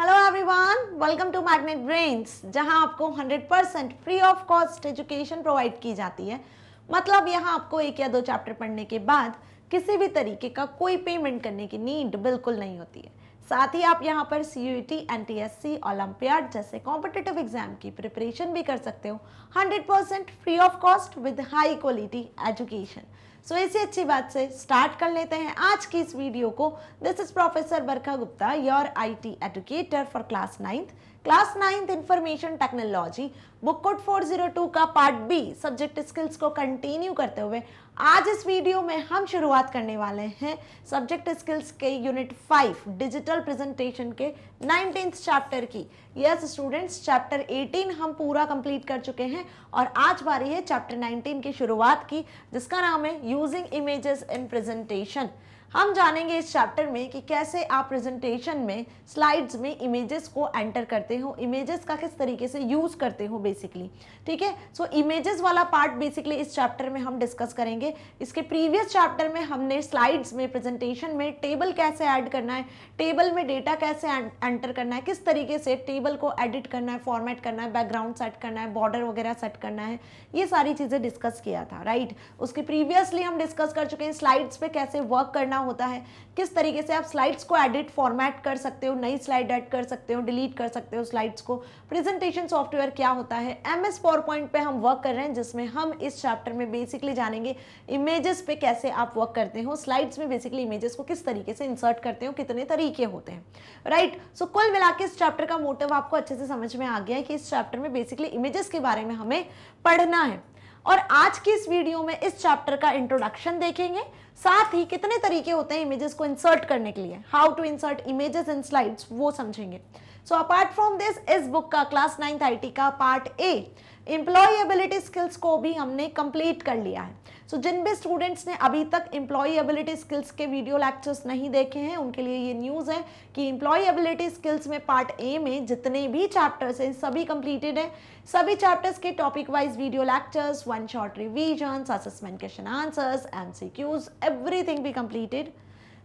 Hello everyone welcome to Magnet Brains जहां आपको 100% free of cost education provide की जाती है मतलब यहां आपको एक या दो चैप्टर पढ़ने के बाद किसी भी तरीके का कोई पेमेंट करने की नीड बिल्कुल नहीं होती है साथ ही आप यहां पर C U T N T S C olympiad जैसे कॉम्पिटेटिव एग्जाम की प्रिपरेशन भी कर सकते हो 100% free of cost with high quality education so so, इसी अच्छी बात से स्टार्ट कर लेते हैं आज की इस वीडियो को this is professor Barkha Gupta your IT educator for class ninth class ninth information technology book code 402 का पार्ट बी सब्जेक्ट स्किल्स को कंटिन्यू करते हुए आज इस वीडियो में हम शुरुआत करने वाले हैं सब्जेक्ट स्किल्स के यूनिट फाइव डिजिटल प्रेजेंटेशन के नाइनटीन चैप्टर की यस स्टूडेंट्स चैप्टर 18 हम पूरा कंप्लीट कर चुके हैं और आज बारी है चैप्टर 19 की शुरुआत की जिसका नाम है यूजिंग इमेजेस इन प्रेजेंटेशन हम जानेंगे इस चैप्टर में कि कैसे आप प्रेजेंटेशन में स्लाइड्स में इमेजेस को एंटर करते हो इमेजेस का किस तरीके से यूज़ करते हो बेसिकली ठीक है सो इमेजेस वाला पार्ट बेसिकली इस चैप्टर में हम डिस्कस करेंगे इसके प्रीवियस चैप्टर में हमने स्लाइड्स में प्रेजेंटेशन में टेबल कैसे ऐड करना है टेबल में डेटा कैसे एंटर करना है किस तरीके से टेबल को एडिट करना है फॉर्मेट करना है बैकग्राउंड सेट करना है बॉर्डर वगैरह सेट करना है ये सारी चीज़ें डिस्कस किया था राइट उसके प्रीवियसली हम डिस्कस कर चुके हैं स्लाइड्स पे कैसे वर्क करना होता है किस तरीके से आप स्लाइड्स को एडिट फॉर्मेट कर सकते हो नई स्लाइड एड कर सकते हो डिलीट कर सकते हो स्लाइड्स को प्रेजेंटेशन सॉफ्टवेयर क्या होता है एम एस पावर पॉइंट पर हम वर्क कर रहे हैं जिसमें हम इस चैप्टर में बेसिकली जानेंगे इमेजेस पे कैसे आप वर्क करते हो स्लाइड्स में बेसिकली इमेजेस को किस तरीके से इंसर्ट करते हो कितने तरीके होते हैं राइट right? सो so, कुल मिला इस चैप्टर का मोटिव आपको अच्छे से समझ में आ गया है कि इस चैप्टर में बेसिकली इमेजेस के बारे में हमें पढ़ना है और आज की इस वीडियो में इस चैप्टर का इंट्रोडक्शन देखेंगे साथ ही कितने तरीके होते हैं इमेजेस को इंसर्ट करने के लिए how to insert images in slides वो समझेंगे सो अपार्ट फ्रॉम दिस इस बुक का क्लास नाइन्थ आई का पार्ट ए एम्प्लॉयबिलिटी स्किल्स को भी हमने कंप्लीट कर लिया है सो so, जिन भी स्टूडेंट्स ने अभी तक इम्प्लॉई एबिलिटी स्किल्स के वीडियो लेक्चर्स नहीं देखे हैं उनके लिए ये न्यूज़ है कि इम्प्लॉई एबिलिटी स्किल्स में पार्ट ए में जितने भी चैप्टर्स हैं सभी कंप्लीटेड हैं सभी चैप्टर्स के topic wise video lectures one short revisions assessment question answers M C Qs भी कंप्लीटेड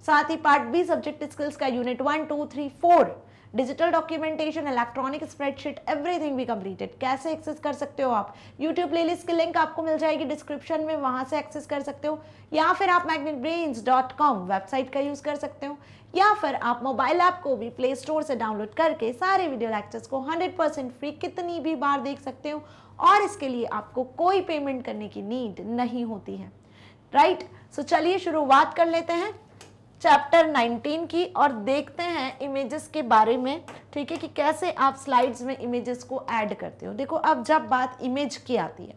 साथ ही पार्ट बी सब्जेक्ट स्किल्स का unit one two three four digital documentation electronic spreadsheet everything भी कंप्लीटेड कैसे access कर सकते हो आप यूट्यूब लिस्ट की लिंक आपको मिल जाएगी डिस्क्रिप्शन में वहाँ से एक्सेस कर सकते हो या फिर आप मैग्नेट वेबसाइट का यूज़ कर सकते हो या फिर आप मोबाइल ऐप को भी प्ले स्टोर से डाउनलोड करके सारे वीडियो लेक्चर्स को 100% फ्री कितनी भी बार देख सकते हो और इसके लिए आपको कोई पेमेंट करने की नीड नहीं होती है राइट right? सो so चलिए शुरुआत कर लेते हैं चैप्टर 19 की और देखते हैं इमेजेस के बारे में ठीक है कि कैसे आप स्लाइड्स में इमेजेस को ऐड करते हो देखो अब जब बात इमेज की आती है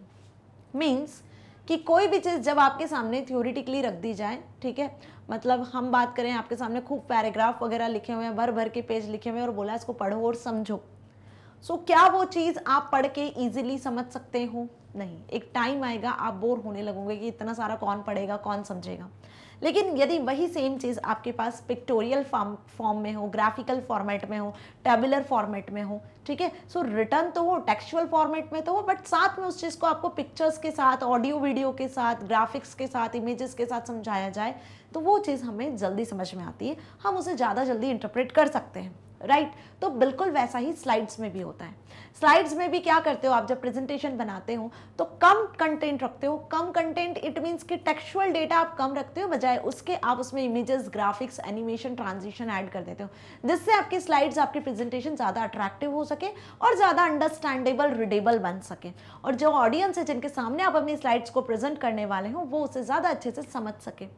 मींस कि कोई भी चीज़ जब आपके सामने थ्योरिटिकली रख दी जाए ठीक है मतलब हम बात करें आपके सामने खूब पैराग्राफ वगैरह लिखे हुए हैं भर भर के पेज लिखे हुए हैं और बोला इसको पढ़ो और समझो सो so, क्या वो चीज़ आप पढ़ के ईजिली समझ सकते हो नहीं एक टाइम आएगा आप बोर होने लगोगे कि इतना सारा कौन पढ़ेगा कौन समझेगा लेकिन यदि वही सेम चीज़ आपके पास पिक्टोरियल फॉर्म फॉर्म में हो ग्राफिकल फॉर्मेट में हो टेबुलर फॉर्मेट में हो ठीक है सो रिटर्न तो हो टेक्सुअल फॉर्मेट में तो हो बट साथ में उस चीज़ को आपको पिक्चर्स के साथ ऑडियो वीडियो के साथ ग्राफिक्स के साथ इमेजेस के साथ समझाया जाए तो वो चीज़ हमें जल्दी समझ में आती है हम उसे ज़्यादा जल्दी इंटरप्रेट कर सकते हैं राइट right? तो बिल्कुल वैसा ही स्लाइड्स में भी होता है स्लाइड्स में भी क्या करते हो आप जब प्रेजेंटेशन बनाते हो तो कम कंटेंट रखते हो कम कंटेंट इट मीन्स कि टेक्सुअल डेटा आप कम रखते हो बजाय उसके आप उसमें images graphics animation transition add कर देते हो जिससे आपकी स्लाइड्स आपकी प्रेजेंटेशन ज़्यादा अट्रैक्टिव हो सके और ज़्यादा अंडरस्टैंडेबल रिडेबल बन सके और जो ऑडियंस है जिनके सामने आप अपनी स्लाइड्स को प्रेजेंट करने वाले हों वो उसे ज़्यादा अच्छे से समझ सके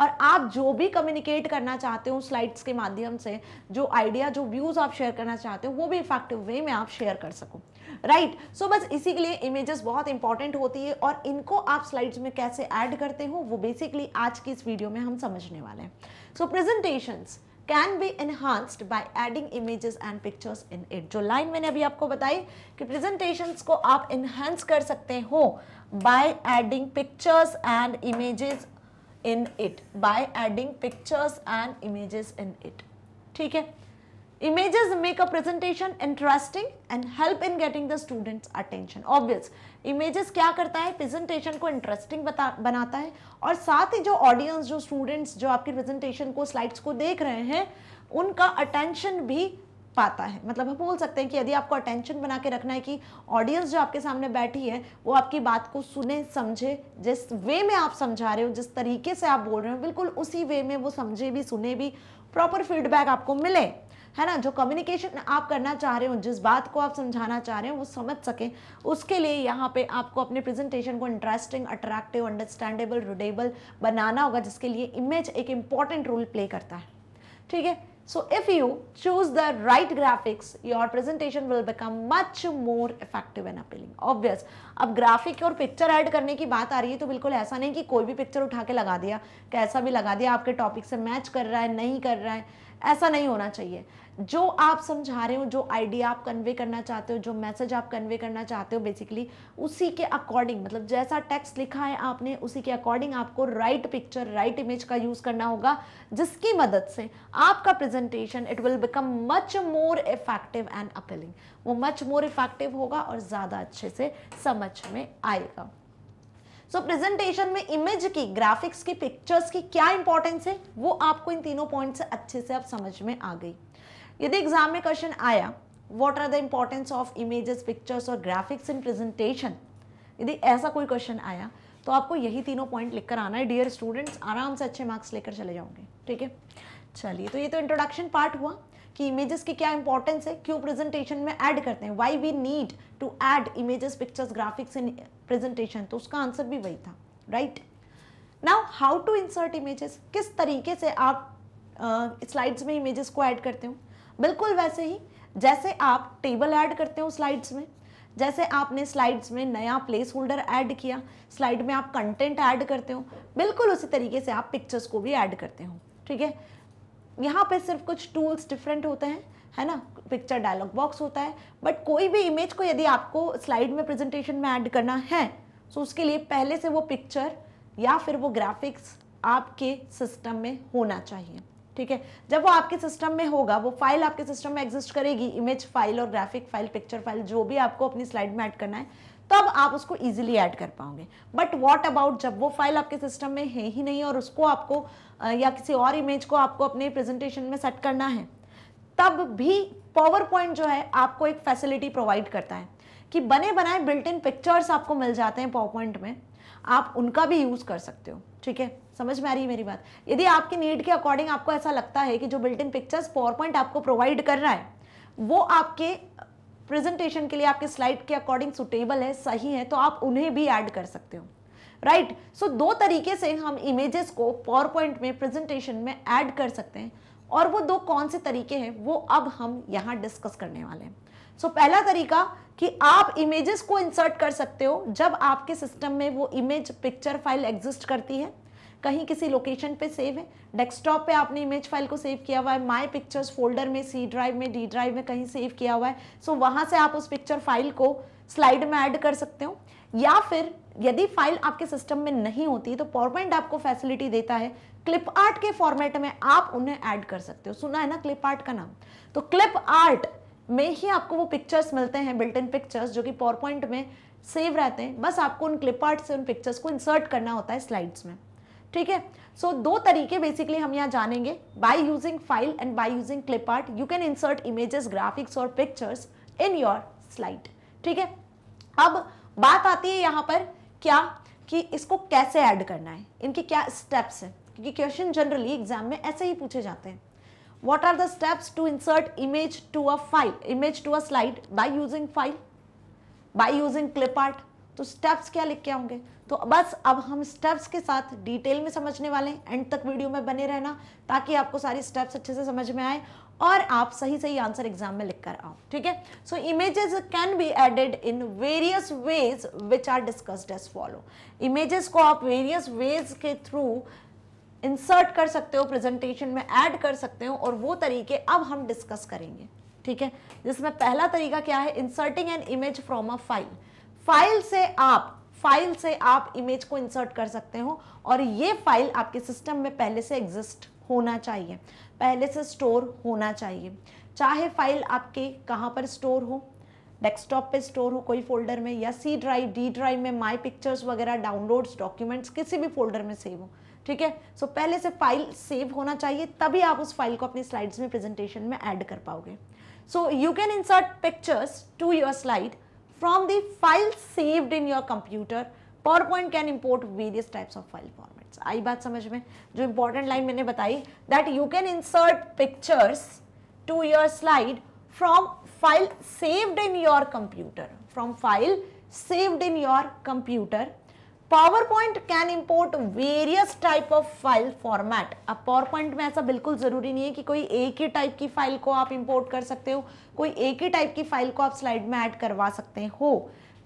और आप जो भी कम्युनिकेट करना चाहते हो स्लाइड्स के माध्यम से जो आइडिया जो व्यूज़ आप शेयर करना चाहते हो वो भी इफेक्टिव वे में आप शेयर कर सको राइट right. सो so, बस इसी के लिए इमेजेस बहुत इंपॉर्टेंट होती है और इनको आप स्लाइड्स में कैसे ऐड करते हो वो बेसिकली आज की इस वीडियो में हम समझने वाले हैं so presentations can be enhanced by adding images and pictures in it जो लाइन मैंने अभी आपको बताई कि प्रेजेंटेशंस को आप इन्हांस कर सकते हो by adding pictures and images in it by adding pictures and images in it ठीक है images make a presentation interesting and help in getting the students attention obvious इमेजेस क्या करता है प्रेजेंटेशन को इंटरेस्टिंग बनाता है और साथ ही जो ऑडियंस जो स्टूडेंट्स जो आपकी प्रेजेंटेशन को स्लाइड्स को देख रहे हैं उनका अटेंशन भी पाता है मतलब हम बोल सकते हैं कि यदि आपको अटेंशन बना के रखना है कि ऑडियंस जो आपके सामने बैठी है वो आपकी बात को सुने समझे जिस वे में आप समझा रहे हो जिस तरीके से आप बोल रहे हो बिल्कुल उसी वे में वो समझे भी सुने भी प्रॉपर फीडबैक आपको मिले है ना जो कम्युनिकेशन आप करना चाह रहे हो जिस बात को आप समझाना चाह रहे हो वो समझ सकें उसके लिए यहाँ पे आपको अपने प्रेजेंटेशन को इंटरेस्टिंग अट्रैक्टिव अंडरस्टैंडेबल रिडेबल बनाना होगा जिसके लिए इमेज एक इम्पॉर्टेंट रोल प्ले करता है ठीक है So if you choose the right graphics, your presentation will become much more effective and appealing. Obvious. अब ग्राफिक और पिक्चर ऐड करने की बात आ रही है तो बिल्कुल ऐसा नहीं कि कोई भी पिक्चर उठा के लगा दिया कैसा भी लगा दिया आपके टॉपिक से मैच कर रहा है नहीं कर रहा है ऐसा नहीं होना चाहिए जो आप समझा रहे हो जो आइडिया आप कन्वे करना चाहते हो जो मैसेज आप कन्वे करना चाहते हो बेसिकली उसी के अकॉर्डिंग मतलब जैसा टेक्स्ट लिखा है आपने उसी के अकॉर्डिंग आपको राइट पिक्चर राइट इमेज का यूज़ करना होगा जिसकी मदद से आपका presentation it will become much more effective and appealing वो मच मोर इफेक्टिव होगा और ज़्यादा अच्छे से समझ में आएगा सो प्रेजेंटेशन में इमेज की ग्राफिक्स की पिक्चर्स की क्या इंपॉर्टेंस है वो आपको इन तीनों पॉइंट से अच्छे से आप समझ में आ गई यदि एग्जाम में क्वेश्चन आया what are the importance of images pictures और ग्राफिक्स इन प्रेजेंटेशन यदि ऐसा कोई क्वेश्चन आया तो आपको यही तीनों पॉइंट लिखकर आना है डियर स्टूडेंट्स आराम से अच्छे मार्क्स लेकर चले जाओगे ठीक है चलिए तो ये तो इंट्रोडक्शन पार्ट हुआ कि इमेजेस की क्या इंपॉर्टेंस है क्यों प्रेजेंटेशन में ऐड करते हैं why we need to add images pictures graphics in presentation तो उसका आंसर भी वही था right now how to insert images किस तरीके से आप स्लाइड्स uh, में इमेजेस को ऐड करते हो बिल्कुल वैसे ही जैसे आप टेबल ऐड करते हो स्लाइड्स में जैसे आपने स्लाइड्स में नया प्लेस होल्डर ऐड किया स्लाइड में आप कंटेंट ऐड करते हो बिल्कुल उसी तरीके से आप पिक्चर्स को भी ऐड करते हो ठीक है यहाँ पे सिर्फ कुछ टूल्स डिफरेंट होते हैं है ना पिक्चर डायलॉग बॉक्स होता है बट कोई भी इमेज को यदि आपको स्लाइड में प्रेजेंटेशन में ऐड करना है तो उसके लिए पहले से वो पिक्चर या फिर वो ग्राफिक्स आपके सिस्टम में होना चाहिए ठीक है जब वो आपके सिस्टम में होगा वो फाइल आपके सिस्टम में एग्जिस्ट करेगी इमेज फाइल और ग्राफिक फाइल पिक्चर फाइल जो भी आपको अपनी स्लाइड में ऐड करना है तब आप उसको इजीली ऐड कर पाओगे बट व्हाट अबाउट जब वो फाइल आपके सिस्टम में है ही नहीं और उसको आपको या किसी और इमेज को आपको अपने प्रेजेंटेशन में सेट करना है तब भी पावर पॉइंट जो है आपको एक फैसिलिटी प्रोवाइड करता है कि बने बनाए बिल्ट इन पिक्चर्स आपको मिल जाते हैं पावर पॉइंट में आप उनका भी यूज़ कर सकते हो ठीक है समझ में आ रही है मेरी बात यदि आपकी नीड के अकॉर्डिंग आपको ऐसा लगता है कि जो built in pictures PowerPoint आपको प्रोवाइड कर रहा है वो आपके प्रेजेंटेशन के लिए आपके स्लाइड के अकॉर्डिंग सुटेबल है सही है तो आप उन्हें भी ऐड कर सकते हो राइट सो दो तरीके से हम इमेजेस को पावर पॉइंट में प्रेजेंटेशन में ऐड कर सकते हैं और वो दो कौन से तरीके हैं वो अब हम यहाँ डिस्कस करने वाले हैं सो so, पहला तरीका कि आप इमेजेस को इंसर्ट कर सकते हो जब आपके सिस्टम में वो इमेज पिक्चर फाइल एग्जिस्ट करती है कहीं किसी लोकेशन पे सेव है डेस्कटॉप पे आपने इमेज फाइल को सेव किया हुआ है माय पिक्चर्स फोल्डर में सी ड्राइव में डी ड्राइव में कहीं सेव किया हुआ है सो so, वहाँ से आप उस पिक्चर फाइल को स्लाइड में ऐड कर सकते हो या फिर यदि फाइल आपके सिस्टम में नहीं होती तो पावर पॉइंट आपको फैसिलिटी देता है क्लिप आर्ट के फॉर्मेट में आप उन्हें ऐड कर सकते हो सुना है ना क्लिप आर्ट का नाम तो क्लिप आर्ट में ही आपको वो पिक्चर्स मिलते हैं बिल्ट इन पिक्चर्स जो कि पावर पॉइंट में सेव रहते हैं बस आपको उन क्लिप आर्ट से उन पिक्चर्स को इंसर्ट करना होता है स्लाइड्स में ठीक है सो दो तरीके बेसिकली हम यहाँ जानेंगे by using file and by using clip art you can insert images graphics और पिक्चर्स इन योर स्लाइड ठीक है अब बात आती है यहां पर क्या कि इसको कैसे ऐड करना है इनके क्या स्टेप्स हैं क्योंकि क्वेश्चन जनरली एग्जाम में ऐसे ही पूछे जाते हैं what are the steps to insert image to a file image to a slide by using file by using clip art तो स्टेप्स क्या लिख के आऊँगे तो बस अब हम स्टेप्स के साथ डिटेल में समझने वाले हैं एंड तक वीडियो में बने रहना ताकि आपको सारी स्टेप्स अच्छे से समझ में आए और आप सही सही आंसर एग्जाम में लिख कर आओ ठीक है so images can be added in various ways which are discussed as follow images को आप वेरियस वेज के थ्रू इंसर्ट कर सकते हो प्रेजेंटेशन में ऐड कर सकते हो और वो तरीके अब हम डिस्कस करेंगे ठीक है जिसमें पहला तरीका क्या है inserting an image from a file file से आप फाइल से आप इमेज को इंसर्ट कर सकते हो और ये फाइल आपके सिस्टम में पहले से एग्जिस्ट होना चाहिए पहले से स्टोर होना चाहिए चाहे फाइल आपके कहाँ पर स्टोर हो डेस्कटॉप पे स्टोर हो कोई फोल्डर में या सी ड्राइव डी ड्राइव में माई पिक्चर्स वगैरह डाउनलोड्स डॉक्यूमेंट्स किसी भी फोल्डर में सेव हो ठीक है सो पहले से फाइल सेव होना चाहिए तभी आप उस फाइल को अपनी स्लाइड्स में प्रेजेंटेशन में ऐड कर पाओगे so you can insert pictures to your slide from the file saved in your computer PowerPoint can import various types of file formats. आई बात समझ में जो इम्पोर्टेंट लाइन मैंने बताई that you can insert pictures to your slide from file saved in your computer from file saved in your computer PowerPoint can import various type of file format अब point में ऐसा बिल्कुल ज़रूरी नहीं है कि कोई एक ही टाइप की फाइल को आप इम्पोर्ट कर सकते हो कोई एक ही टाइप की फाइल को आप स्लाइड में एड करवा सकते हो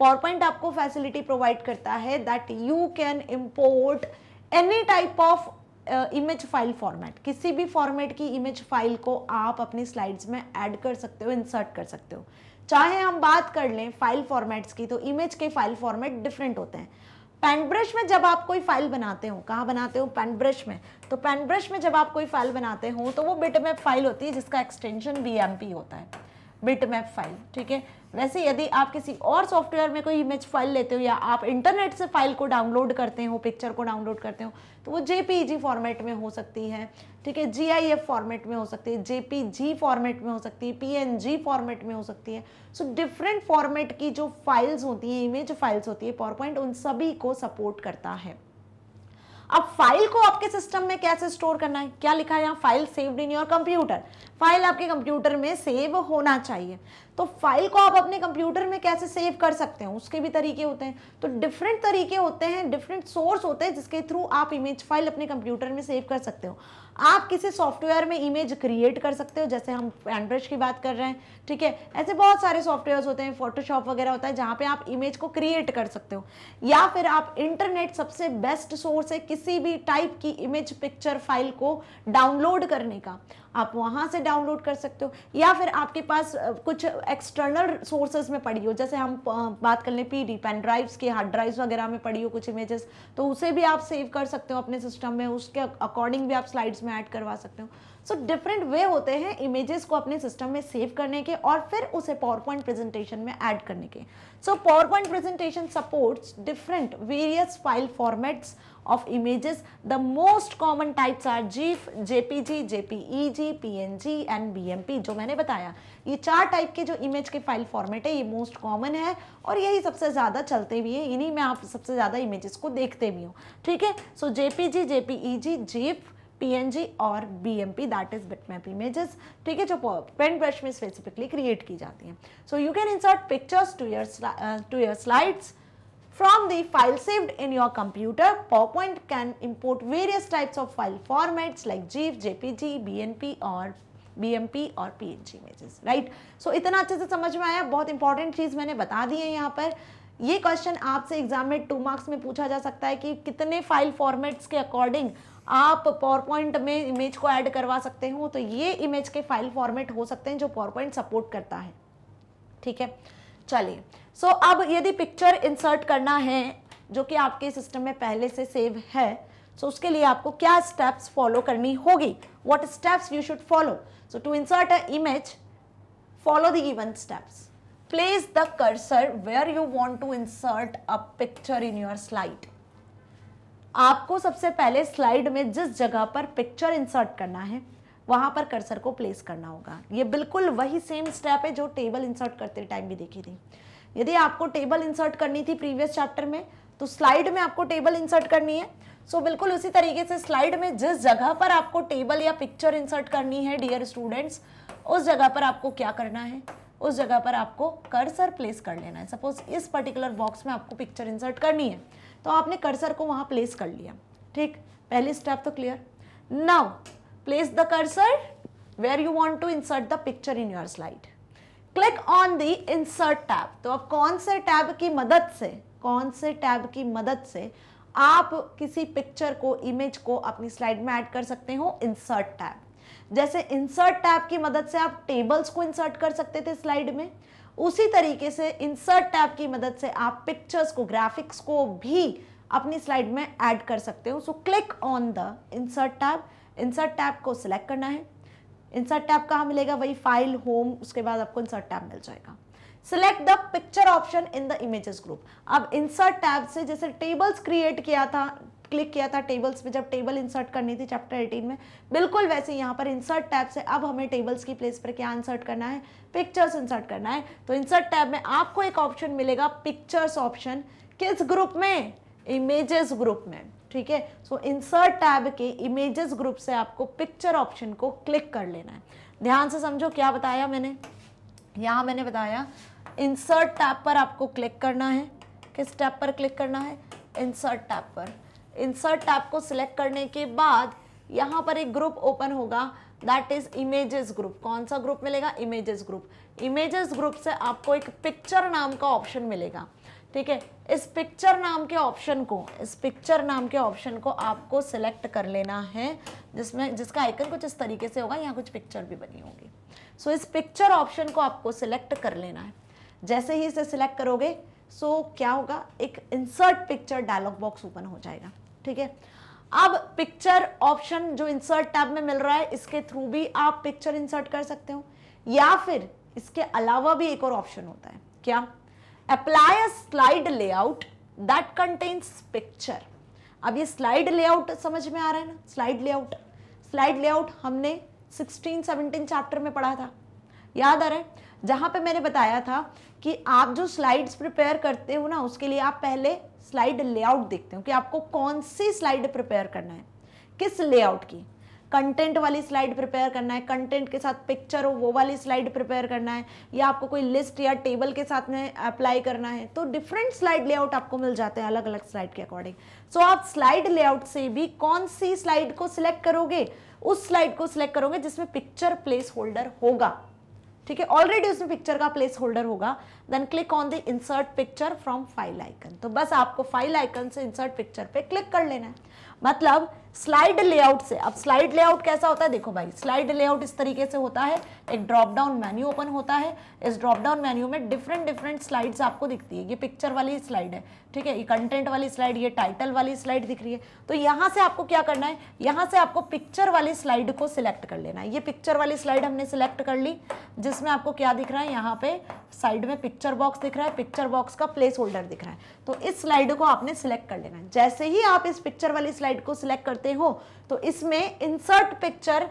पावर पॉइंट आपको फैसिलिटी प्रोवाइड करता है that you can import any type of image file format किसी भी फॉर्मेट की इमेज फाइल को आप अपनी स्लाइड में एड कर सकते हो इंसर्ट कर सकते हो चाहे हम बात कर लें फाइल फॉर्मेट्स की तो इमेज के फाइल फॉर्मेट डिफरेंट होते हैं पेन ब्रश में जब आप कोई फाइल बनाते हो कहाँ बनाते हो पेन ब्रश में तो पेन ब्रश में जब आप कोई फाइल बनाते हो तो वो बिटमैप फाइल होती है जिसका एक्सटेंशन बी होता है बिटमैप फाइल ठीक है वैसे यदि आप किसी और सॉफ्टवेयर में कोई इमेज फाइल लेते हो या आप इंटरनेट से फाइल को डाउनलोड करते हो पिक्चर को डाउनलोड करते हो तो वो जे फॉर्मेट e में हो सकती है ठीक है एफ फॉर्मेट में हो सकती है जी फॉर्मेट e में हो सकती है जी फॉर्मेट में हो सकती है सो डिफरेंट फॉर्मेट की जो फाइल्स होती हैं इमेज फाइल्स होती है पावर पॉइंट उन सभी को सपोर्ट करता है अब फाइल को आपके सिस्टम में कैसे स्टोर करना है क्या लिखा है यहाँ file saved in your computer file आपके कंप्यूटर में सेव होना चाहिए तो फाइल को आप अपने कंप्यूटर में कैसे सेव कर सकते हैं उसके भी तरीके होते हैं तो डिफरेंट तरीके होते हैं डिफरेंट सोर्स होते हैं जिसके थ्रू आप इमेज फाइल अपने कंप्यूटर में सेव कर सकते हो आप किसी सॉफ्टवेयर में इमेज क्रिएट कर सकते हो जैसे हम ब्रश की बात कर रहे हैं ठीक है ऐसे बहुत सारे सॉफ्टवेयर होते हैं फोटोशॉप वगैरह होता है जहाँ पे आप इमेज को क्रिएट कर सकते हो या फिर आप इंटरनेट सबसे बेस्ट सोर्स है किसी भी टाइप की इमेज पिक्चर फाइल को डाउनलोड करने का आप वहाँ से डाउनलोड कर सकते हो या फिर आपके पास कुछ एक्सटर्नल सोर्सेज में पड़ी हो जैसे हम बात कर लें पी डी पेन ड्राइव्स की हार्ड ड्राइव्स वगैरह में पड़ी हो कुछ इमेजेस तो उसे भी आप सेव कर सकते हो अपने सिस्टम में उसके अकॉर्डिंग भी आप स्लाइड्स में ऐड करवा सकते हो सो डिफरेंट वे होते हैं इमेजेस को अपने सिस्टम में सेव करने के और फिर उसे पावर पॉइंट प्रेजेंटेशन में ऐड करने के so power point presentation supports different various file formats of images. The most common types are GIF, JPG, JPEG, PNG and BMP जो मैंने बताया ये चार टाइप के जो इमेज के फाइल फॉर्मेट है ये मोस्ट कॉमन है और यही सबसे ज़्यादा चलते भी है इन्हीं में आप सबसे ज़्यादा इमेजेस को देखते भी हो ठीक है so JPG, JPEG, GIF, PNG और BMP that is bitmap images ठीक है जो पेन ब्रश में स्पेसिफिकली क्रिएट की जाती हैं so you can insert pictures to your to your slides From the file saved in your computer, PowerPoint can import various types of file formats like GIF, JPG, BNP or BMP or PNG images, right? So इतना अच्छे से समझ में आया बहुत important चीज़ मैंने बता दी है यहाँ पर ये क्वेश्चन आपसे exam mein 2 marks mein pucha ja sakta hai ki kitne file formats ke according आप पावर पॉइंट में इमेज को ऐड करवा सकते हो तो ये इमेज के फाइल फॉर्मेट हो सकते हैं जो पावर पॉइंट सपोर्ट करता है ठीक है चलिए सो so, अब यदि पिक्चर इंसर्ट करना है जो कि आपके सिस्टम में पहले से सेव है सो तो so उसके लिए आपको क्या स्टेप्स फॉलो करनी होगी what steps you should follow so to insert a image follow the given steps place the cursor where you want to insert a picture in your slide आपको सबसे पहले स्लाइड में जिस जगह पर पिक्चर इंसर्ट करना है वहां पर कर्सर को प्लेस करना होगा ये बिल्कुल वही सेम स्टेप है जो टेबल इंसर्ट करते टाइम भी देखी थी यदि आपको टेबल इंसर्ट करनी थी प्रीवियस चैप्टर में तो स्लाइड में आपको टेबल इंसर्ट करनी है सो so, बिल्कुल उसी तरीके से स्लाइड में जिस जगह पर आपको टेबल या पिक्चर इंसर्ट करनी है डियर स्टूडेंट्स उस जगह पर आपको क्या करना है उस जगह पर आपको कर्सर प्लेस कर लेना है सपोज इस पर्टिकुलर बॉक्स में आपको पिक्चर इंसर्ट करनी है तो आपने कर्सर को वहाँ प्लेस कर लिया ठीक पहली स्टेप तो clear now place the cursor where you want to insert the picture in your slide click on the insert tab तो अब कौन से टैब की मदद से कौन से टैब की मदद से आप किसी पिक्चर को इमेज को अपनी स्लाइड में ऐड कर सकते हो इंसर्ट टैब जैसे इंसर्ट टैब की मदद से आप टेबल्स को इंसर्ट कर सकते थे स्लाइड में उसी तरीके से इंसर्ट टैब की मदद से आप पिक्चर्स को ग्राफिक्स को भी अपनी स्लाइड में ऐड कर सकते हो so click on the insert tab insert tab को सिलेक्ट करना है इंसर्ट टैप कहाँ मिलेगा वही फाइल होम उसके बाद आपको इंसर्ट टैप मिल जाएगा select the picture option in the images group अब इंसर्ट टैब से जैसे टेबल्स क्रिएट किया था क्लिक किया था टेबल्स पे जब टेबल इंसर्ट करनी थी चैप्टर 18 में बिल्कुल वैसे यहाँ पर इंसर्ट टैब से अब हमें टेबल्स की प्लेस पर क्या इंसर्ट करना है पिक्चर्स इंसर्ट करना है तो इंसर्ट टैब में आपको एक ऑप्शन मिलेगा पिक्चर्स ऑप्शन किस ग्रुप में इमेजेस ग्रुप में ठीक है सो इंसर्ट टैब के इमेजेस ग्रुप से आपको पिक्चर ऑप्शन को क्लिक कर लेना है ध्यान से समझो क्या बताया मैंने यहां मैंने बताया इंसर्ट टैब पर आपको क्लिक करना है किस टैब पर क्लिक करना है इंसर्ट टैब पर इंसर्ट टैब को सिलेक्ट करने के बाद यहां पर एक ग्रुप ओपन होगा दैट इज इमेजेस ग्रुप कौन सा ग्रुप मिलेगा इमेजेस ग्रुप इमेजेस ग्रुप से आपको एक पिक्चर नाम का ऑप्शन मिलेगा ठीक है इस पिक्चर नाम के ऑप्शन को इस पिक्चर नाम के ऑप्शन को आपको सिलेक्ट कर लेना है जिसमें जिसका आइकन कुछ इस तरीके से होगा यहाँ कुछ पिक्चर भी बनी होगी सो so, इस पिक्चर ऑप्शन को आपको सिलेक्ट कर लेना है जैसे ही इसे सिलेक्ट करोगे सो so, क्या होगा एक insert picture dialog box open हो जाएगा ठीक है अब पिक्चर ऑप्शन जो इंसर्ट टैब में मिल रहा है इसके थ्रू भी आप पिक्चर इंसर्ट कर सकते हो या फिर इसके अलावा भी एक और ऑप्शन होता है क्या apply a slide layout that contains picture अब ये स्लाइड लेआउट समझ में आ रहा है ना स्लाइड लेआउट स्लाइड लेआउट हमने 16 17 चैप्टर में पढ़ा था याद आ रहा है जहाँ पे मैंने बताया था कि आप जो स्लाइड्स प्रिपेयर करते हो ना उसके लिए आप पहले स्लाइड लेआउट देखते हो कि आपको कौन सी स्लाइड प्रिपेयर करना है किस लेआउट की कंटेंट वाली स्लाइड प्रिपेयर करना है कंटेंट के साथ पिक्चर हो वो वाली स्लाइड प्रिपेयर करना है या आपको कोई लिस्ट या टेबल के साथ में अप्लाई करना है तो डिफरेंट स्लाइड लेआउट आपको मिल जाते हैं अलग अलग स्लाइड के अकॉर्डिंग सो so, आप स्लाइड लेआउट से भी कौन सी स्लाइड को सिलेक्ट करोगे उस स्लाइड को सिलेक्ट करोगे जिसमें पिक्चर प्लेस होल्डर होगा ठीक है ऑलरेडी उसमें पिक्चर का प्लेस होल्डर होगा then click on the insert picture from file icon तो बस आपको फाइल आइकन से इंसर्ट पिक्चर पे क्लिक कर लेना है मतलब स्लाइड लेआउट से अब स्लाइड लेआउट कैसा होता है देखो भाई स्लाइड लेआउट इस तरीके से होता है एक ड्रॉप डाउन मेन्यू ओपन होता है इस ड्रॉप डाउन मेन्यू में डिफरेंट डिफरेंट स्लाइड्स आपको दिखती है ये पिक्चर वाली स्लाइड है ठीक है ये कंटेंट वाली स्लाइड ये टाइटल वाली स्लाइड दिख रही है तो यहाँ से आपको क्या करना है यहाँ से आपको पिक्चर वाली स्लाइड को सिलेक्ट कर लेना है ये पिक्चर वाली स्लाइड हमने सिलेक्ट कर ली जिसमें आपको क्या दिख रहा है यहाँ पे साइड में पिक्चर बॉक्स दिख रहा है पिक्चर बॉक्स का प्लेस होल्डर दिख रहा है तो इस स्लाइड को आपने सिलेक्ट कर लेना है जैसे ही आप इस पिक्चर वाली स्लाइड को सिलेक्ट कर करते हो तो इसमें इंसर्ट पिक्चर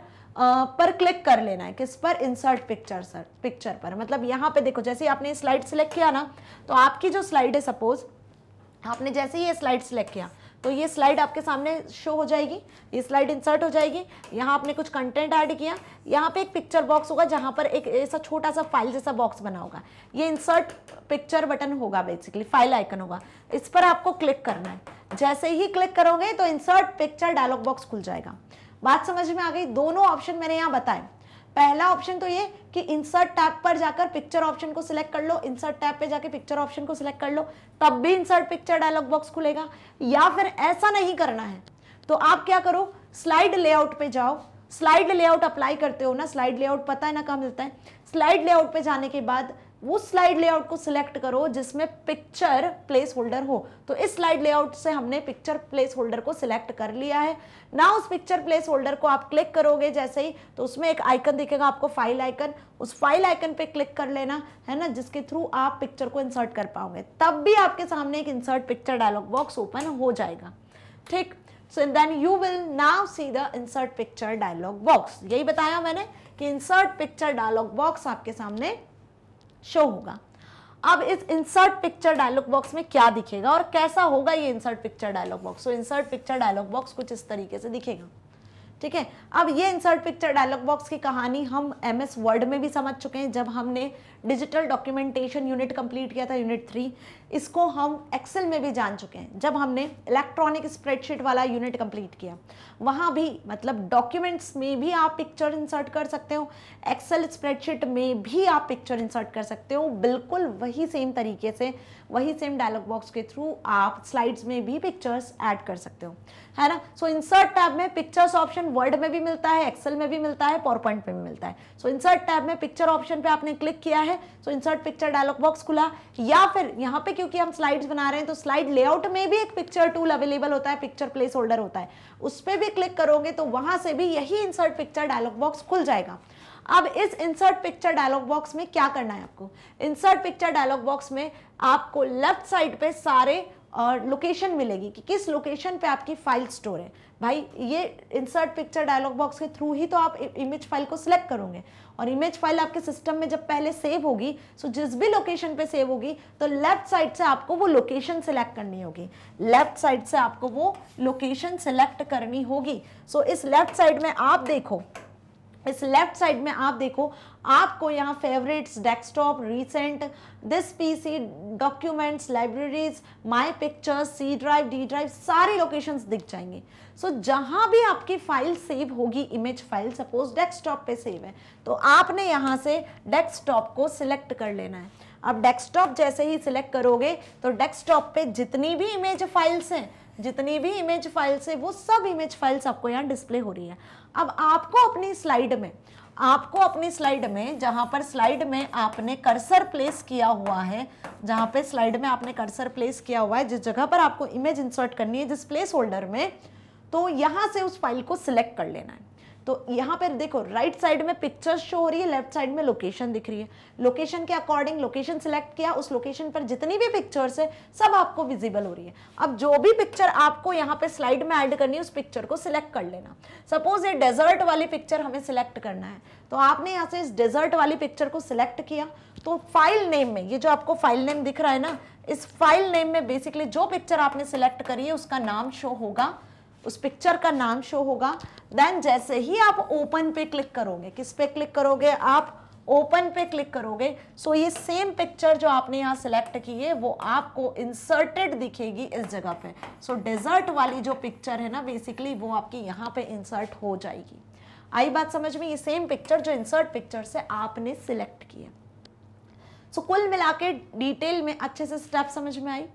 पर क्लिक कर लेना है किस पर इंसर्ट पिक्चर सर पिक्चर पर मतलब यहाँ पे देखो जैसे आपने स्लाइड सेलेक्ट किया ना तो आपकी जो स्लाइड है सपोज आपने जैसे ही ये स्लाइड सेलेक्ट किया तो ये स्लाइड आपके सामने शो हो जाएगी ये स्लाइड इंसर्ट हो जाएगी यहाँ आपने कुछ कंटेंट ऐड किया यहाँ पे एक पिक्चर बॉक्स होगा जहाँ पर एक ऐसा छोटा सा फाइल जैसा बॉक्स बना होगा ये इंसर्ट पिक्चर बटन होगा बेसिकली फाइल आइकन होगा इस पर आपको क्लिक करना है जैसे ही क्लिक करोगे तो इंसर्ट पिक्चर डायलॉग बॉक्स खुल जाएगा बात समझ में आ गई दोनों ऑप्शन मैंने यहाँ बताए पहला ऑप्शन तो ये कि इंसर्ट टैब पर जाकर पिक्चर ऑप्शन को सिलेक्ट कर लो इंसर्ट टैब पे जाके पिक्चर ऑप्शन को सिलेक्ट कर लो तब भी इंसर्ट पिक्चर डायलॉग बॉक्स खुलेगा या फिर ऐसा नहीं करना है तो आप क्या करो स्लाइड लेआउट पे जाओ स्लाइड लेआउट अप्लाई करते हो ना स्लाइड लेआउट पता है ना कहा मिलता है स्लाइड लेआउट पे जाने के बाद वो स्लाइड लेआउट को सिलेक्ट करो जिसमें पिक्चर प्लेस होल्डर हो तो इस स्लाइड लेआउट से हमने पिक्चर प्लेस होल्डर को सिलेक्ट कर लिया है ना उस पिक्चर प्लेस होल्डर को आप क्लिक करोगे जैसे ही तो उसमें एक आइकन दिखेगा आपको फाइल आइकन उस फाइल आइकन पे क्लिक कर लेना है ना जिसके थ्रू आप पिक्चर को इंसर्ट कर पाओगे तब भी आपके सामने एक insert picture dialog box open हो जाएगा ठीक so then you will now see the insert picture dialog box यही बताया मैंने कि इंसर्ट पिक्चर डायलॉग बॉक्स आपके सामने शो होगा अब इस इंसर्ट पिक्चर डायलॉग बॉक्स में क्या दिखेगा और कैसा होगा ये insert picture dialog box insert picture dialog box कुछ इस तरीके से दिखेगा ठीक है अब ये इंसर्ट पिक्चर डायलॉग बॉक्स की कहानी हम एम एस वर्ड में भी समझ चुके हैं जब हमने डिजिटल डॉक्यूमेंटेशन यूनिट कंप्लीट किया था यूनिट थ्री इसको हम एक्सेल में भी जान चुके हैं जब हमने इलेक्ट्रॉनिक स्प्रेडशीट वाला यूनिट कंप्लीट किया वहाँ भी मतलब डॉक्यूमेंट्स में भी आप पिक्चर इंसर्ट कर सकते हो एक्सेल स्प्रेडशीट में भी आप पिक्चर इंसर्ट कर सकते हो बिल्कुल वही सेम तरीके से वही सेम डायलॉग बॉक्स के थ्रू आप स्लाइड्स में भी पिक्चर्स ऐड कर सकते हो है ना सो इंसर्ट टैब में पिक्चर्स ऑप्शन वर्ड में भी मिलता है एक्सेल में भी मिलता है पॉवर पॉइंट में भी मिलता है सो इंसर्ट टैब में पिक्चर ऑप्शन पे आपने क्लिक किया है so insert picture dialog box खुला या फिर यहाँ पे क्योंकि हम स्लाइड्स बना रहे हैं तो स्लाइड लेआउट में भी एक पिक्चर टूल अवेलेबल होता है पिक्चर प्लेस होल्डर होता है उस पर भी क्लिक करोगे तो वहां से भी यही इंसर्ट पिक्चर डायलॉग बॉक्स खुल जाएगा अब इस इंसर्ट पिक्चर डायलॉग बॉक्स में क्या करना है आपको इंसर्ट पिक्चर डायलॉग बॉक्स में आपको लेफ्ट साइड पे सारे लोकेशन मिलेगी कि किस लोकेशन पे आपकी फाइल स्टोर है भाई ये इंसर्ट पिक्चर डायलॉग बॉक्स के थ्रू ही तो आप इमेज फाइल को सिलेक्ट करोगे और इमेज फाइल आपके सिस्टम में जब पहले सेव होगी सो जिस भी लोकेशन पे सेव होगी तो लेफ्ट साइड से आपको वो लोकेशन सेलेक्ट करनी होगी लेफ्ट साइड से आपको वो लोकेशन सेलेक्ट करनी होगी सो so इस लेफ्ट साइड में आप देखो इस लेफ्ट साइड में आप देखो आपको यहाँ favourites desktop recent this PC documents libraries my pictures C drive D drive सारी लोकेशंस दिख जाएंगे सो so, जहाँ भी आपकी फाइल सेव होगी इमेज फाइल सपोज डेस्कटॉप पे सेव है तो आपने यहाँ से डेस्कटॉप को सिलेक्ट कर लेना है अब डेस्कटॉप जैसे ही सिलेक्ट करोगे तो डेस्कटॉप पे जितनी भी इमेज फाइल्स हैं जितनी भी इमेज फाइल्स है वो सब इमेज फाइल्स आपको यहाँ डिस्प्ले हो रही है अब आपको अपनी स्लाइड में आपको अपनी स्लाइड में जहाँ पर स्लाइड में आपने कर्सर प्लेस किया हुआ है जहाँ पे स्लाइड में आपने कर्सर प्लेस किया हुआ है जिस जगह पर आपको इमेज इंसर्ट करनी है जिस प्लेस होल्डर में तो यहाँ से उस फाइल को सिलेक्ट कर लेना है तो यहाँ पर देखो राइट साइड में पिक्चर शो हो रही है लेफ्ट साइड में लोकेशन दिख रही है लोकेशन के अकॉर्डिंग लोकेशन सिलेक्ट किया उस लोकेशन पर जितनी भी पिक्चर्स है सब आपको विजिबल हो रही है अब जो भी पिक्चर आपको यहाँ पे स्लाइड में ऐड करनी है उस पिक्चर को सिलेक्ट कर लेना सपोज ये डेजर्ट वाली पिक्चर हमें सिलेक्ट करना है तो आपने यहाँ से इस डेजर्ट वाली पिक्चर को सिलेक्ट किया तो फाइल नेम में ये जो आपको फाइल नेम दिख रहा है ना इस फाइल नेम में बेसिकली जो पिक्चर आपने सिलेक्ट करी है उसका नाम शो होगा उस पिक्चर का नाम शो होगा देन जैसे ही आप ओपन पे क्लिक करोगे किस पे क्लिक करोगे आप ओपन पे क्लिक करोगे सो so ये सेम पिक्चर जो आपने यहाँ सेलेक्ट की है वो आपको इंसर्टेड दिखेगी इस जगह पे सो so, डेजर्ट वाली जो पिक्चर है ना बेसिकली वो आपकी यहाँ पे इंसर्ट हो जाएगी आई बात समझ में ये सेम पिक्चर जो इंसर्ट पिक्चर से आपने सिलेक्ट की है सो so, कुल मिला डिटेल में अच्छे से स्टेप समझ में आई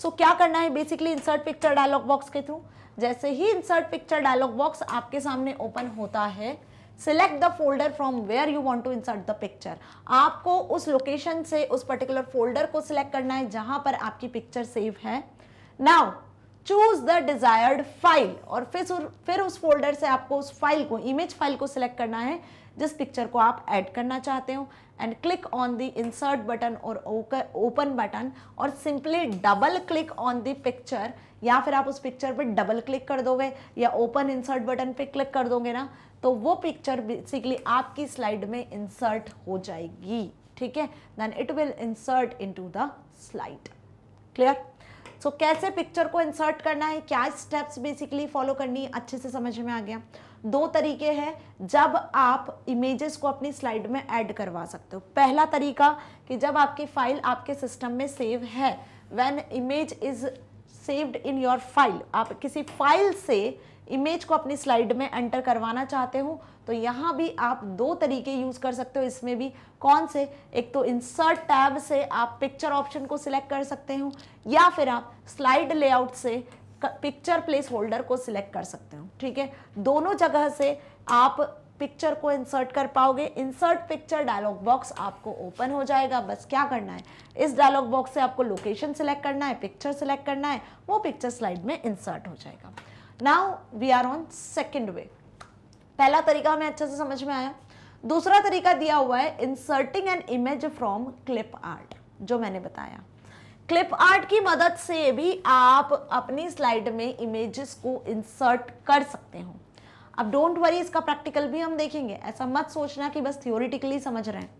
सो so, क्या करना है basically insert picture dialog box के थ्रू जैसे ही इंसर्ट पिक्चर डायलॉग बॉक्स आपके सामने ओपन होता है select the folder from where you want to insert the picture आपको उस लोकेशन से उस पर्टिकुलर फोल्डर को सिलेक्ट करना है जहां पर आपकी पिक्चर सेव है now choose the desired file और फिर फिर उस फोल्डर से आपको उस फाइल को इमेज फाइल को सिलेक्ट करना है जिस पिक्चर को आप ऐड करना चाहते हो and click on the insert button और ओपन बटन और simply double click on the picture या फिर आप उस पिक्चर पर डबल क्लिक कर दोगे या ओपन इंसर्ट बटन पे क्लिक कर दोगे ना तो वो पिक्चर बेसिकली आपकी स्लाइड में इंसर्ट हो जाएगी ठीक है then it will insert into the slide clear so कैसे पिक्चर को इंसर्ट करना है क्या स्टेप्स बेसिकली फॉलो करनी है अच्छे से समझ में आ गया दो तरीके हैं जब आप इमेजेस को अपनी स्लाइड में ऐड करवा सकते हो पहला तरीका कि जब आपकी फ़ाइल आपके सिस्टम में सेव है when image is saved in your file आप किसी फाइल से इमेज को अपनी स्लाइड में एंटर करवाना चाहते हो तो यहाँ भी आप दो तरीके यूज़ कर सकते हो इसमें भी कौन से एक तो इंसर्ट टैब से आप पिक्चर ऑप्शन को सिलेक्ट कर सकते हो या फिर आप स्लाइड लेआउट से पिक्चर प्लेस होल्डर को सिलेक्ट कर सकते हो ठीक है दोनों जगह से आप पिक्चर को इंसर्ट कर पाओगे इंसर्ट पिक्चर डायलॉग बॉक्स आपको ओपन हो जाएगा बस क्या करना है इस डायलॉग बॉक्स से आपको लोकेशन सिलेक्ट करना है पिक्चर सिलेक्ट करना है वो पिक्चर स्लाइड में इंसर्ट हो जाएगा now we are on second way पहला तरीका हमें अच्छे से समझ में आया दूसरा तरीका दिया हुआ है inserting an image from clip art जो मैंने बताया क्लिप आर्ट की मदद से भी आप अपनी स्लाइड में इमेजेस को इंसर्ट कर सकते हो अब डोंट वरी इसका प्रैक्टिकल भी हम देखेंगे ऐसा मत सोचना कि बस थियोरिटिकली समझ रहे हैं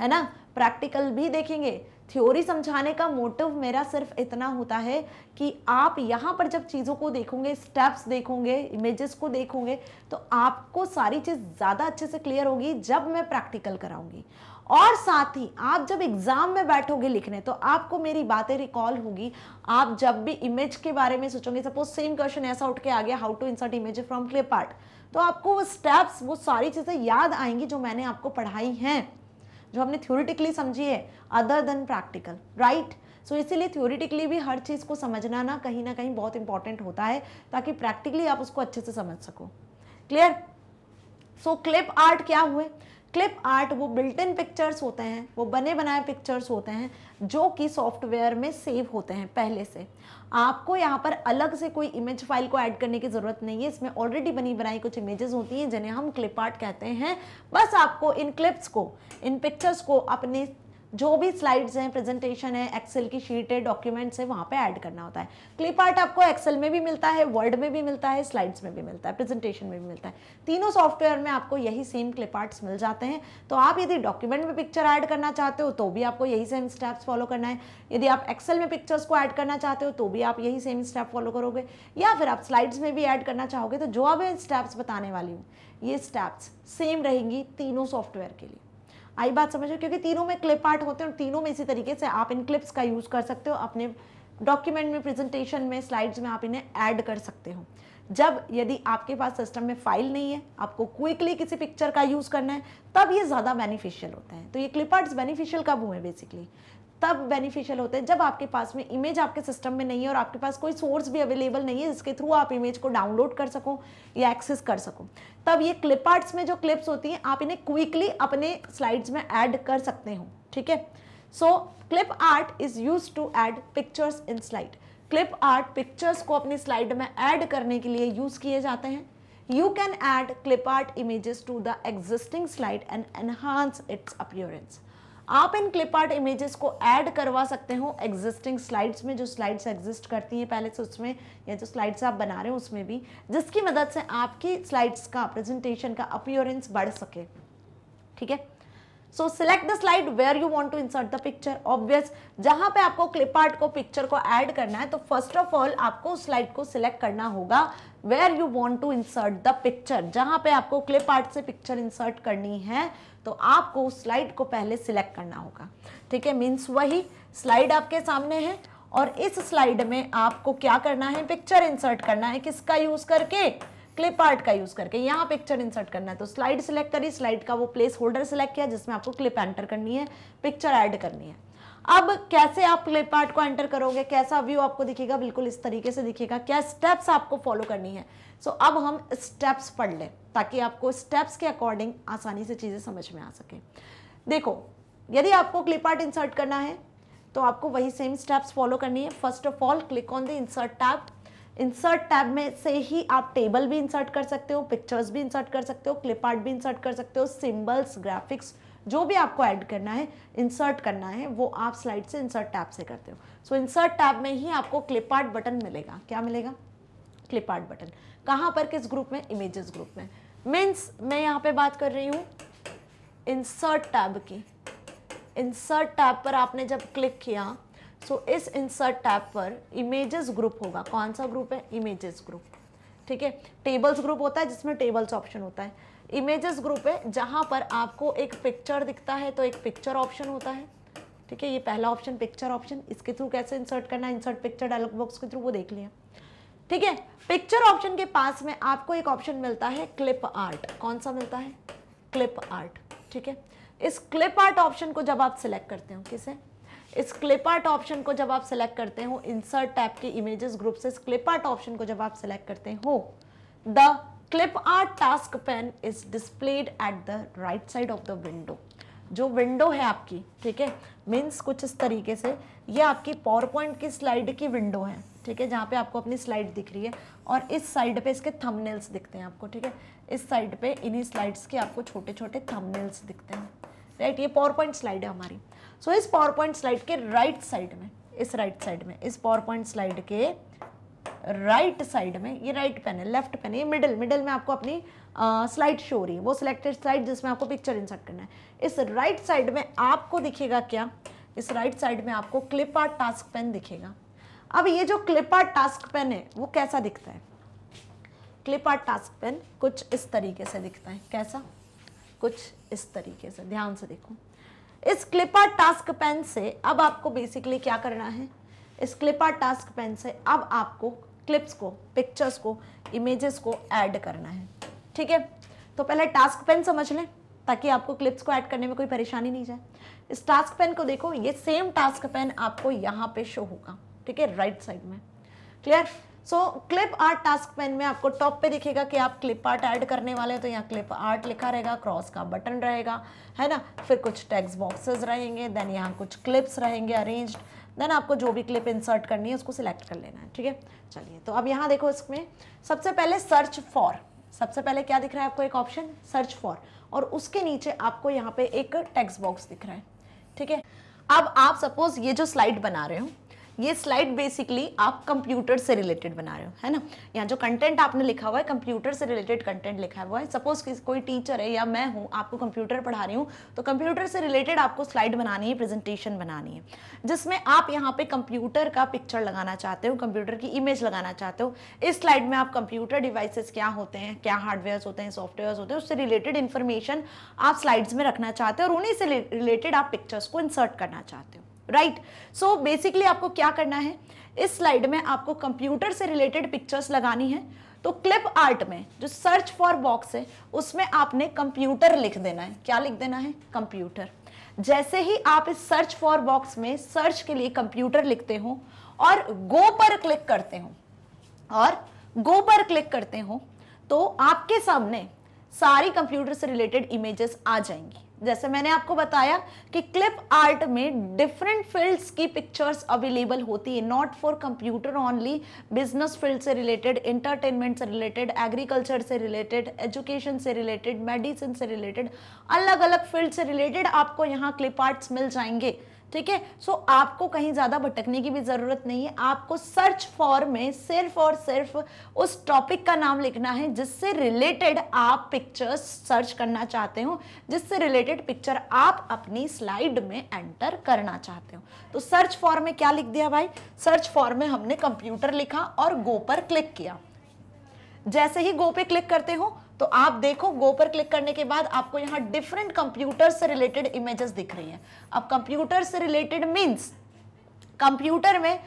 है ना प्रैक्टिकल भी देखेंगे थ्योरी समझाने का मोटिव मेरा सिर्फ इतना होता है कि आप यहाँ पर जब चीज़ों को देखोगे स्टेप्स देखोगे इमेजेस को देखोगे तो आपको सारी चीज़ ज़्यादा अच्छे से क्लियर होगी जब मैं प्रैक्टिकल कराऊंगी और साथ ही आप जब एग्ज़ाम में बैठोगे लिखने तो आपको मेरी बातें रिकॉल होगी आप जब भी इमेज के बारे में सोचोगे सपोज सेम क्वेश्चन ऐसा उठ के आ गया how to insert image from clip art तो आपको वो स्टेप्स वो सारी चीज़ें याद आएंगी जो मैंने आपको पढ़ाई हैं जो हमने थ्योरिटिकली समझी है other than practical right so इसीलिए थ्योरिटिकली भी हर चीज़ को समझना ना कहीं ना कहीं बहुत इंपॉर्टेंट होता है ताकि प्रैक्टिकली आप उसको अच्छे से समझ सको क्लियर सो क्लिप आर्ट क्या हुए क्लिप आर्ट वो बिल्ट इन पिक्चर्स होते हैं वो बने बनाए पिक्चर्स होते हैं जो कि सॉफ्टवेयर में सेव होते हैं पहले से आपको यहाँ पर अलग से कोई इमेज फाइल को ऐड करने की ज़रूरत नहीं है इसमें ऑलरेडी बनी बनाई कुछ इमेजेस होती हैं जिन्हें हम क्लिप आर्ट कहते हैं बस आपको इन क्लिप्स को इन पिक्चर्स को अपने जो भी स्लाइड्स हैं प्रेजेंटेशन है एक्सेल की शीट है डॉक्यूमेंट्स है वहाँ पे ऐड करना होता है क्लिप आर्ट आपको एक्सेल में भी मिलता है वर्ड में भी मिलता है स्लाइड्स में भी मिलता है प्रेजेंटेशन में भी मिलता है तीनों सॉफ्टवेयर में आपको यही सेम क्लिप आर्ट्स मिल जाते हैं तो आप यदि डॉक्यूमेंट में पिक्चर ऐड करना चाहते हो तो भी आपको यही सेम स्टेप्स फॉलो करना है यदि आप एक्सेल में पिक्चर्स को ऐड करना चाहते हो तो भी आप यही सेम स्टेप फॉलो करोगे या फिर आप स्लाइड्स में भी ऐड करना चाहोगे तो जो अब स्टेप्स बताने वाली हूँ ये स्टेप्स सेम रहेंगी तीनों सॉफ्टवेयर के लिए आई बात समझ रहे क्योंकि तीनों में क्लिप आर्ट होते हैं और तीनों में इसी तरीके से आप इन क्लिप्स का यूज़ कर सकते हो अपने डॉक्यूमेंट में प्रेजेंटेशन में स्लाइड्स में आप इन्हें ऐड कर सकते हो जब यदि आपके पास सिस्टम में फाइल नहीं है आपको क्विकली किसी पिक्चर का यूज़ करना है तब ये ज़्यादा बेनिफिशियल होता है तो ये क्लिप आर्ट्स बेनिफिशियल कब हुए बेसिकली तब बेनिफिशियल होते हैं जब आपके पास में इमेज आपके सिस्टम में नहीं है और आपके पास कोई सोर्स भी अवेलेबल नहीं है जिसके थ्रू आप इमेज को डाउनलोड कर सको या एक्सेस कर सको तब ये क्लिप आर्ट्स में जो क्लिप्स होती हैं आप इन्हें क्विकली अपने स्लाइड्स में ऐड कर सकते हो ठीक है so clip art is use to add pictures in slide clip art pictures को अपनी स्लाइड में ऐड करने के लिए यूज़ किए जाते हैं you can add clip art images to the existing slide and enhance its appearance आप इन क्लिप आर्ट इमेजेस को ऐड करवा सकते हो एग्जिस्टिंग स्लाइड्स में जो स्लाइड्स एग्जिस्ट करती हैं पहले से उसमें या जो स्लाइड्स आप बना रहे हो उसमें भी जिसकी मदद से आपकी स्लाइड्स का प्रेजेंटेशन का अपियोरेंस बढ़ सके ठीक है so select the slide where you want to insert the picture obvious जहां पे आपको क्लिप आर्ट को पिक्चर को ऐड करना है तो फर्स्ट ऑफ ऑल आपको स्लाइड को सिलेक्ट करना होगा where you want to insert the picture जहां पे आपको क्लिप आर्ट से पिक्चर इंसर्ट करनी है तो आपको उस स्लाइड को पहले सिलेक्ट करना होगा ठीक है मीन्स वही स्लाइड आपके सामने है और इस स्लाइड में आपको क्या करना है पिक्चर इंसर्ट करना है किसका यूज़ करके क्लिप आर्ट का यूज़ करके यहाँ पिक्चर इंसर्ट करना है तो स्लाइड सिलेक्ट करी स्लाइड का वो प्लेस होल्डर सिलेक्ट किया जिसमें आपको क्लिप एंटर करनी है पिक्चर ऐड करनी है अब कैसे आप क्लिप आर्ट को एंटर करोगे कैसा व्यू आपको दिखेगा बिल्कुल इस तरीके से दिखेगा क्या स्टेप्स आपको फॉलो करनी है सो so, अब हम स्टेप्स पढ़ लें ताकि आपको स्टेप्स के अकॉर्डिंग आसानी से चीज़ें समझ में आ सकें देखो यदि आपको क्लिप आर्ट इंसर्ट करना है तो आपको वही सेम स्टेप्स फॉलो करनी है first of all click on the insert tab insert tab में से ही आप टेबल भी इंसर्ट कर सकते हो पिक्चर्स भी इंसर्ट कर सकते हो क्लिप आर्ट भी इंसर्ट कर सकते हो सिम्बल्स ग्राफिक्स जो भी आपको ऐड करना है इंसर्ट करना है वो आप स्लाइड से इंसर्ट टैब से करते हो सो इंसर्ट टैब में ही आपको क्लिप आर्ट बटन मिलेगा क्या मिलेगा क्लिप आर्ट बटन कहाँ पर किस ग्रुप में इमेजेस ग्रुप में मीन्स मैं यहाँ पे बात कर रही हूँ इंसर्ट टैब की इंसर्ट टैब पर आपने जब क्लिक किया सो so, इस इंसर्ट टैब पर इमेजेस ग्रुप होगा कौन सा ग्रुप है इमेजेस ग्रुप ठीक है टेबल्स ग्रुप होता है जिसमें टेबल्स ऑप्शन होता है इमेजेस ग्रुप है जहाँ पर आपको एक पिक्चर दिखता है तो एक पिक्चर ऑप्शन होता है ठीक है ये पहला ऑप्शन पिक्चर ऑप्शन इसके थ्रू कैसे इंसर्ट करना है इंसर्ट पिक्चर डायलॉग बॉक्स के थ्रू वो देख लिया ठीक है पिक्चर ऑप्शन के पास में आपको एक ऑप्शन मिलता है क्लिप आर्ट कौन सा मिलता है क्लिप आर्ट ठीक है इस क्लिप आर्ट ऑप्शन को जब आप सिलेक्ट करते हो किसे इस क्लिप आर्ट ऑप्शन को जब आप सिलेक्ट करते हो इंसर्ट टैप के इमेजेस ग्रुप से इस क्लिप आर्ट ऑप्शन को जब आप सिलेक्ट करते हो the clip art task pane is displayed at the right side of the window जो विंडो है आपकी ठीक है मीन्स कुछ इस तरीके से ये आपकी पावर पॉइंट की स्लाइड की विंडो है ठीक है जहाँ पे आपको अपनी स्लाइड दिख रही है और इस साइड पे इसके थंबनेल्स दिखते हैं आपको ठीक है इस साइड पे इन्हीं स्लाइड्स के आपको छोटे छोटे थंबनेल्स दिखते हैं राइट ये पावर पॉइंट स्लाइड है हमारी सो so, इस पावर पॉइंट स्लाइड के राइट साइड में इस राइट साइड में इस पावर पॉइंट स्लाइड के राइट साइड में ये राइट पेन है लेफ्ट पेन है ये मिडिल मिडिल में आपको अपनी स्लाइड शो हो रही है वो सिलेक्टेड स्लाइड जिसमें आपको पिक्चर इंसर्ट करना है इस राइट साइड में आपको दिखेगा क्या इस राइट साइड में आपको क्लिप आर्ट टास्क पेन दिखेगा अब ये जो आर्ट टास्क पेन है वो कैसा दिखता है क्लिप आर्ट टास्क पेन कुछ इस तरीके से दिखता है कैसा कुछ इस तरीके से ध्यान से देखो इस आर्ट टास्क पेन से अब आपको बेसिकली क्या करना है इस आर्ट टास्क पेन से अब आपको क्लिप्स को पिक्चर्स को इमेजेस को ऐड करना है ठीक है तो पहले टास्क पेन समझ लें ताकि आपको क्लिप्स को ऐड करने में कोई परेशानी नहीं जाए इस टास्क पेन को देखो ये सेम टास्क पेन आपको यहाँ पे शो होगा ठीक है राइट साइड में clear so clip art task pane में आपको टॉप पे दिखेगा कि आप क्लिप आर्ट ऐड करने वाले हैं तो यहाँ क्लिप आर्ट लिखा रहेगा क्रॉस का बटन रहेगा है ना फिर कुछ टेक्स्ट बॉक्सेस रहेंगे देन यहाँ कुछ क्लिप्स रहेंगे अरेंज्ड देन आपको जो भी क्लिप इंसर्ट करनी है उसको सिलेक्ट कर लेना है ठीक है चलिए तो अब यहाँ देखो इसमें सबसे पहले सर्च फॉर सबसे पहले क्या दिख रहा है आपको एक ऑप्शन सर्च फॉर और उसके नीचे आपको यहाँ पे एक टेक्स्ट बॉक्स दिख रहा है ठीक है अब आप सपोज ये जो स्लाइड बना रहे हो ये स्लाइड बेसिकली आप कंप्यूटर से रिलेटेड बना रहे हो है ना यहाँ जो कंटेंट आपने लिखा हुआ है कंप्यूटर से रिलेटेड कंटेंट लिखा हुआ है सपोज कोई टीचर है या मैं हूँ आपको कंप्यूटर पढ़ा रही हूँ तो कंप्यूटर से रिलेटेड आपको स्लाइड बनानी है प्रेजेंटेशन बनानी है जिसमें आप यहाँ पे कंप्यूटर का पिक्चर लगाना चाहते हो कंप्यूटर की इमेज लगाना चाहते हो इस स्लाइड में आप कंप्यूटर डिवाइसेस क्या होते हैं क्या हार्डवेयर्स होते हैं सॉफ्टवेयर होते हैं उससे रिलेटेड इन्फॉर्मेशन आप स्लाइड्स में रखना चाहते हो और उन्हीं से रिलेटेड आप पिक्चर्स को इंसर्ट करना चाहते हो राइट सो बेसिकली आपको क्या करना है इस स्लाइड में आपको कंप्यूटर से रिलेटेड पिक्चर्स लगानी है तो क्लिप आर्ट में जो सर्च फॉर बॉक्स है उसमें आपने कंप्यूटर लिख देना है क्या लिख देना है कंप्यूटर जैसे ही आप इस सर्च फॉर बॉक्स में सर्च के लिए कंप्यूटर लिखते हो और गो पर क्लिक करते हो और गो पर क्लिक करते हो तो आपके सामने सारी कंप्यूटर से रिलेटेड इमेजेस आ जाएंगी जैसे मैंने आपको बताया कि क्लिप आर्ट में डिफरेंट फील्ड्स की पिक्चर्स अवेलेबल होती है not for computer only business field से रिलेटेड इंटरटेनमेंट से रिलेटेड एग्रीकल्चर से रिलेटेड एजुकेशन से रिलेटेड मेडिसिन से रिलेटेड अलग अलग फील्ड से रिलेटेड आपको यहाँ क्लिप आर्ट्स मिल जाएंगे ठीक है सो आपको कहीं ज़्यादा भटकने की भी ज़रूरत नहीं है आपको सर्च फॉर में सिर्फ और सिर्फ उस टॉपिक का नाम लिखना है जिससे रिलेटेड आप पिक्चर्स सर्च करना चाहते हो जिससे रिलेटेड पिक्चर आप अपनी स्लाइड में एंटर करना चाहते हो तो सर्च फॉर में क्या लिख दिया भाई सर्च फॉर में हमने कंप्यूटर लिखा और गो पर क्लिक किया जैसे ही गो पे क्लिक करते हो तो आप देखो गो पर क्लिक करने के बाद आपको यहाँ डिफरेंट कंप्यूटर से रिलेटेड इमेजेस दिख रही हैं अब कंप्यूटर से रिलेटेड मीन्स कंप्यूटर में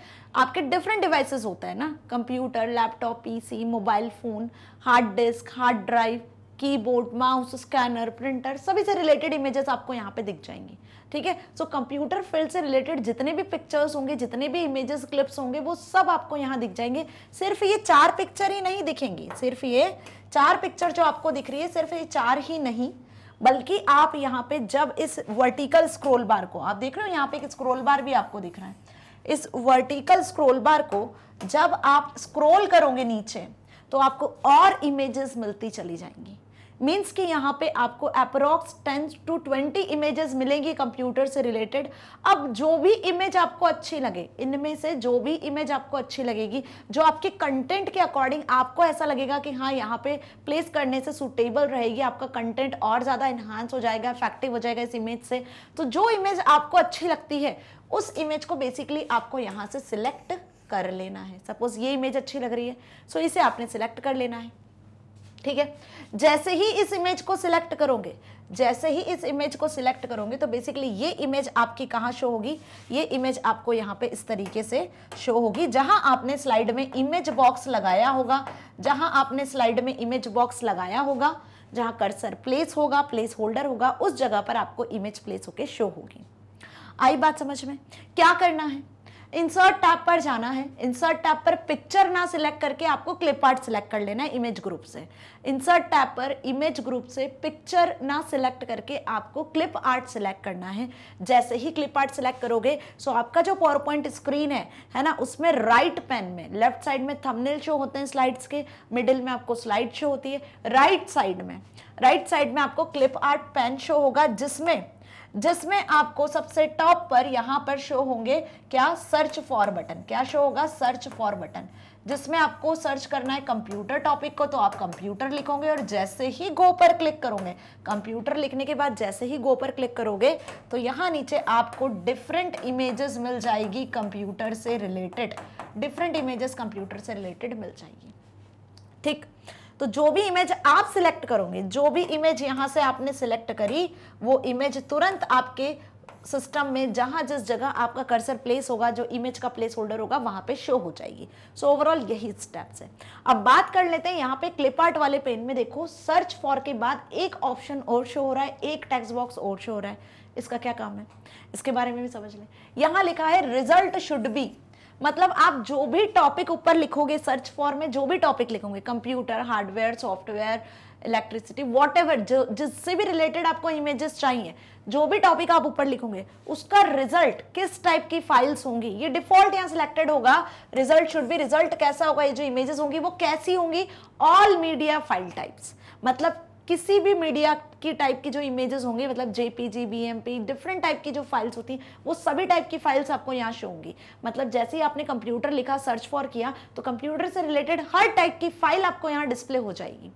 आपके डिफरेंट डिवाइसेस होता है ना computer laptop PC mobile phone hard disk hard drive keyboard mouse scanner printer सभी से रिलेटेड इमेजेस आपको यहाँ पे दिख जाएंगी ठीक है सो कंप्यूटर फील्ड से रिलेटेड जितने भी पिक्चर्स होंगे जितने भी इमेजेस क्लिप्स होंगे वो सब आपको यहाँ दिख जाएंगे सिर्फ ये चार पिक्चर ही नहीं दिखेंगी सिर्फ ये चार पिक्चर जो आपको दिख रही है सिर्फ ये चार ही नहीं बल्कि आप यहाँ पे जब इस वर्टिकल स्क्रोल बार को आप देख रहे हो यहाँ पे एक स्क्रोल बार भी आपको दिख रहा है इस वर्टिकल स्क्रोल बार को जब आप स्क्रोल करोगे नीचे तो आपको और इमेजेस मिलती चली जाएंगी मीन्स कि यहाँ पे आपको अप्रॉक्स 10 टू 20 इमेजेस मिलेंगी कंप्यूटर से रिलेटेड अब जो भी इमेज आपको अच्छी लगे इनमें से जो भी इमेज आपको अच्छी लगेगी जो आपके कंटेंट के अकॉर्डिंग आपको ऐसा लगेगा कि हाँ यहाँ पे प्लेस करने से सुटेबल रहेगी आपका कंटेंट और ज़्यादा इन्हांस हो जाएगा इफेक्टिव हो जाएगा इस इमेज से तो जो इमेज आपको अच्छी लगती है उस इमेज को बेसिकली आपको यहाँ से सिलेक्ट कर लेना है सपोज़ ये इमेज अच्छी लग रही है सो so इसे आपने सिलेक्ट कर लेना है ठीक है जैसे ही इस इमेज को सिलेक्ट करोगे जैसे ही इस इमेज को सिलेक्ट करोगे तो बेसिकली ये इमेज आपकी कहाँ शो होगी ये इमेज आपको यहाँ पे इस तरीके से शो होगी जहाँ आपने स्लाइड में इमेज बॉक्स लगाया होगा जहाँ आपने स्लाइड में इमेज बॉक्स लगाया होगा जहाँ कर्सर प्लेस होगा प्लेस होल्डर होगा उस जगह पर आपको इमेज प्लेस होके शो होगी आई बात समझ में क्या करना है इंसर्ट टैप पर जाना है इंसर्ट टैप पर पिक्चर ना सिलेक्ट करके आपको क्लिप आर्ट सिलेक्ट कर लेना है इमेज ग्रुप से इंसर्ट टैप पर इमेज ग्रुप से पिक्चर ना सिलेक्ट करके आपको क्लिप आर्ट सिलेक्ट करना है जैसे ही क्लिप आर्ट सिलेक्ट करोगे सो आपका जो पावर पॉइंट स्क्रीन है है ना उसमें राइट पेन में लेफ्ट साइड में थमनेल शो होते हैं स्लाइड्स के मिडिल में आपको स्लाइड शो होती है राइट साइड में राइट साइड में आपको क्लिप आर्ट पेन शो होगा जिसमें जिसमें आपको सबसे टॉप पर यहां पर शो होंगे क्या सर्च फॉर बटन क्या शो होगा सर्च फॉर बटन जिसमें आपको सर्च करना है कंप्यूटर टॉपिक को तो आप कंप्यूटर लिखोगे और जैसे ही गो पर क्लिक करोगे कंप्यूटर लिखने के बाद जैसे ही गो पर क्लिक करोगे तो यहाँ नीचे आपको डिफरेंट इमेजेस मिल जाएगी कंप्यूटर से रिलेटेड डिफरेंट इमेजेस कंप्यूटर से रिलेटेड मिल जाएगी ठीक तो जो भी इमेज आप सिलेक्ट करोगे जो भी इमेज यहाँ से आपने सिलेक्ट करी वो इमेज तुरंत आपके सिस्टम में जहाँ जिस जगह आपका कर्सर प्लेस होगा जो इमेज का प्लेस होल्डर होगा वहाँ पे शो हो जाएगी सो so, ओवरऑल यही स्टेप्स है अब बात कर लेते हैं यहाँ पे क्लिप आर्ट वाले पेन में देखो सर्च फॉर के बाद एक ऑप्शन और शो हो रहा है एक टेक्स्ट बॉक्स और शो हो रहा है इसका क्या काम है इसके बारे में भी समझ लें यहाँ लिखा है रिजल्ट शुड बी मतलब आप जो भी टॉपिक ऊपर लिखोगे सर्च फॉर में जो भी टॉपिक लिखोगे computer hardware software electricity whatever जिससे भी रिलेटेड आपको इमेजेस चाहिए जो भी टॉपिक आप ऊपर लिखोगे उसका रिजल्ट किस टाइप की फाइल्स होंगी ये डिफॉल्ट यहाँ सिलेक्टेड होगा रिजल्ट शुड भी रिजल्ट कैसा होगा ये जो इमेजेस होंगी वो कैसी होंगी ऑल मीडिया फाइल टाइप्स मतलब किसी भी मीडिया की टाइप की जो इमेजेस होंगे मतलब जेपीजी बीएमपी डिफरेंट टाइप की जो फाइल्स होती हैं वो सभी टाइप की फाइल्स आपको यहाँ शो होंगी मतलब जैसे ही आपने कंप्यूटर लिखा सर्च फॉर किया तो कंप्यूटर से रिलेटेड हर टाइप की फाइल आपको यहाँ डिस्प्ले हो जाएगी